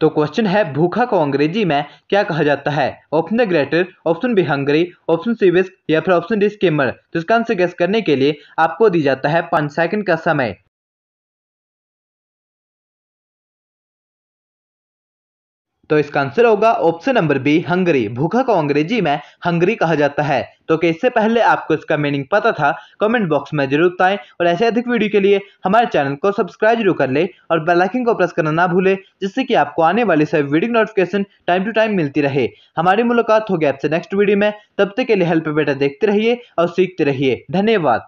तो क्वेश्चन है भूखा को अंग्रेजी में क्या कहा जाता है option greater option B Hungary option C whisk या फिर ऑप्शन डी स्केमर तो इसका आंसर गैस करने के लिए आपको दी जाता है पाँच सेकंड का समय तो इसका आंसर होगा ऑप्शन नंबर बी हंगरी भूखा को अंग्रेजी में हंगरी कहा जाता है तो कि इससे पहले आपको इसका मीनिंग पता था कमेंट बॉक्स में जरूर बताएं और ऐसे अधिक वीडियो के लिए हमारे चैनल को सब्सक्राइब जरूर कर ले और बेल आइकन को प्रेस करना ना भूले जिससे कि आपको आने वाली सभी video notification time to time मिलती रहे हमारी मुलाकात होगी आपसे नेक्स्ट वीडियो में तब तक के लिए हेल्प बेटा देखते रहिए और सीखते रहिए धन्यवाद